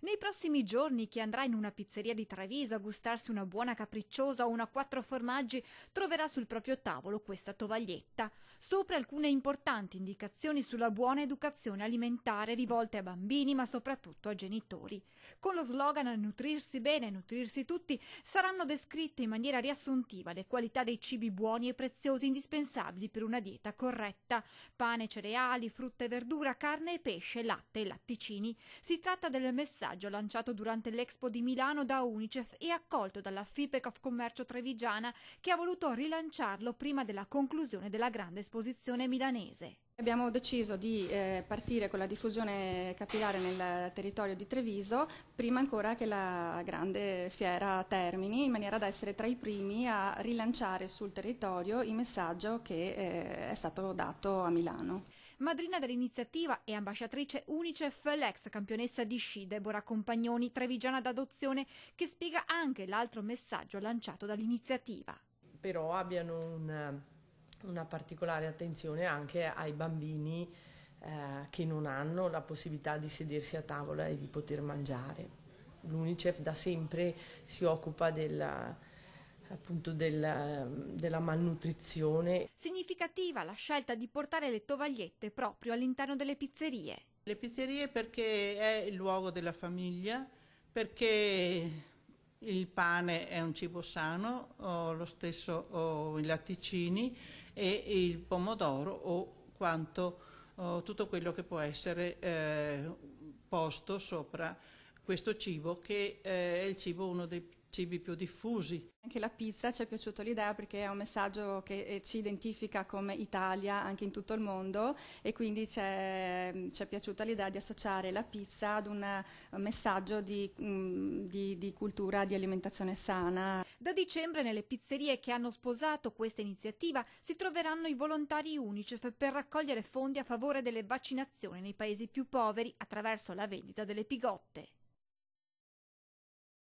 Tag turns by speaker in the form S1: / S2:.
S1: Nei prossimi giorni chi andrà in una pizzeria di Treviso a gustarsi una buona capricciosa o una quattro formaggi troverà sul proprio tavolo questa tovaglietta. Sopra alcune importanti indicazioni sulla buona educazione alimentare rivolte a bambini ma soprattutto a genitori. Con lo slogan Nutrirsi bene, nutrirsi tutti saranno descritte in maniera riassuntiva le qualità dei cibi buoni e preziosi indispensabili per una dieta corretta. Pane, cereali, frutta e verdura, carne e pesce, latte e latticini. Si tratta del messaggio messaggio lanciato durante l'Expo di Milano da Unicef e accolto dalla FIPEC of Commercio Trevigiana che ha voluto rilanciarlo prima della conclusione della grande esposizione milanese.
S2: Abbiamo deciso di eh, partire con la diffusione capillare nel territorio di Treviso prima ancora che la grande fiera termini in maniera da essere tra i primi a rilanciare sul territorio il messaggio che eh, è
S1: stato dato a Milano. Madrina dell'iniziativa e ambasciatrice UNICEF l'ex campionessa di sci Deborah Compagnoni, trevigiana d'adozione, che spiega anche l'altro messaggio
S3: lanciato dall'iniziativa. Però abbiano una, una particolare attenzione anche ai bambini eh, che non hanno la possibilità di sedersi a tavola e di poter mangiare. L'UNICEF da sempre si occupa della appunto della, della, malnutrizione.
S1: Significativa la scelta di portare le tovagliette proprio all'interno delle pizzerie.
S4: Le pizzerie perché è il luogo della famiglia, perché il pane è un cibo sano, o lo stesso o i latticini e il pomodoro o quanto o tutto quello che può essere eh, posto sopra questo cibo che eh, è il cibo uno dei cibi più diffusi.
S2: Anche la pizza ci è piaciuta l'idea perché è un messaggio che eh, ci identifica come Italia anche in tutto il mondo e quindi ci è, ci è piaciuta l'idea di associare la pizza
S1: ad un eh, messaggio di, mm, di, di cultura di alimentazione sana. Da dicembre nelle pizzerie che hanno sposato questa iniziativa si troveranno i volontari UNICEF per raccogliere fondi a favore delle vaccinazioni nei paesi più poveri attraverso la vendita delle pigotte.